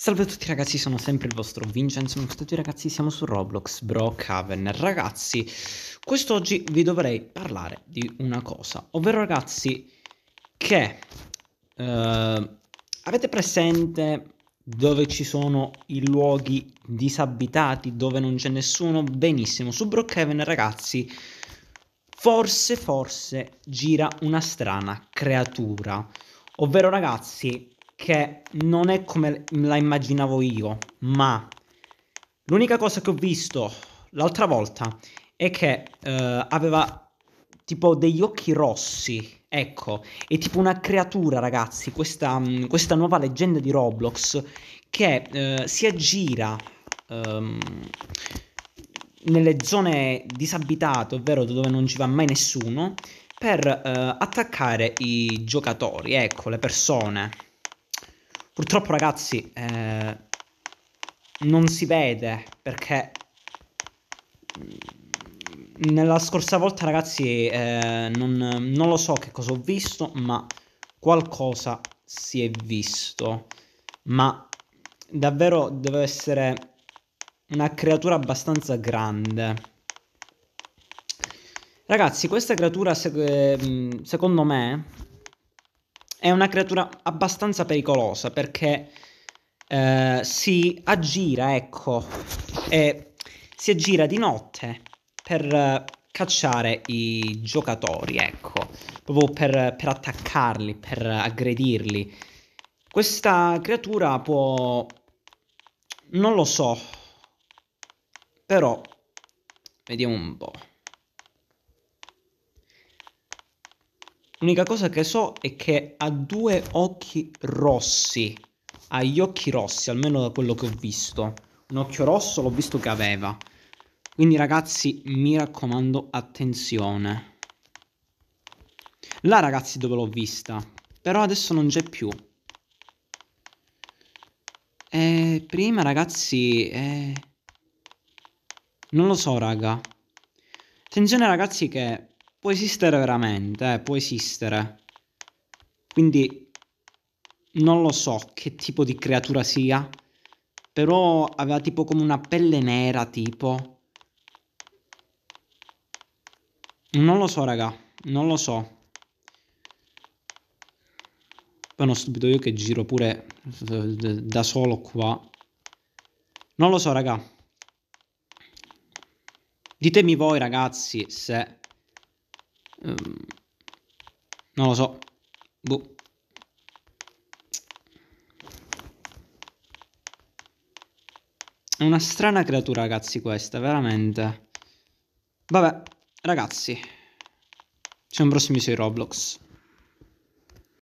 Salve a tutti ragazzi, sono sempre il vostro Vincenzo, nonostante tutti ragazzi siamo su Roblox Brockhaven. Ragazzi, quest'oggi vi dovrei parlare di una cosa, ovvero ragazzi che eh, avete presente dove ci sono i luoghi disabitati, dove non c'è nessuno? Benissimo, su Brockhaven ragazzi forse forse gira una strana creatura, ovvero ragazzi che non è come la immaginavo io, ma l'unica cosa che ho visto l'altra volta è che eh, aveva tipo degli occhi rossi. Ecco, è tipo una creatura, ragazzi, questa, mm, questa nuova leggenda di Roblox che eh, si aggira ehm, nelle zone disabitate, ovvero dove non ci va mai nessuno, per eh, attaccare i giocatori, ecco, le persone. Purtroppo ragazzi eh, non si vede perché mm, nella scorsa volta ragazzi eh, non, non, lo so che cosa ho visto ma qualcosa si è visto ma davvero deve essere una creatura abbastanza grande ragazzi questa creatura eh, mm, secondo me è una creatura abbastanza pericolosa perché eh, si aggira, ecco, e si aggira di notte per eh, cacciare i giocatori, ecco, proprio per, per attaccarli, per aggredirli. Questa creatura può... non lo so, però vediamo un po'. L'unica cosa che so è che ha due occhi rossi. Ha gli occhi rossi, almeno da quello che ho visto. Un occhio rosso l'ho visto che aveva. Quindi ragazzi, mi raccomando, attenzione. Là ragazzi dove l'ho vista. Però adesso non c'è più. Eh, prima ragazzi... Eh... Non lo so raga. Attenzione ragazzi che può esistere veramente, eh, può esistere. Quindi non lo so che tipo di creatura sia, però aveva tipo come una pelle nera tipo. Non lo so raga, non lo so. Poi non stupido io che giro pure eh, da solo qua. Non lo so raga. Ditemi voi ragazzi se Um, non lo so. Boh. È una strana creatura, ragazzi, questa, veramente. Vabbè, ragazzi. Ci vediamo prossimo video su Roblox.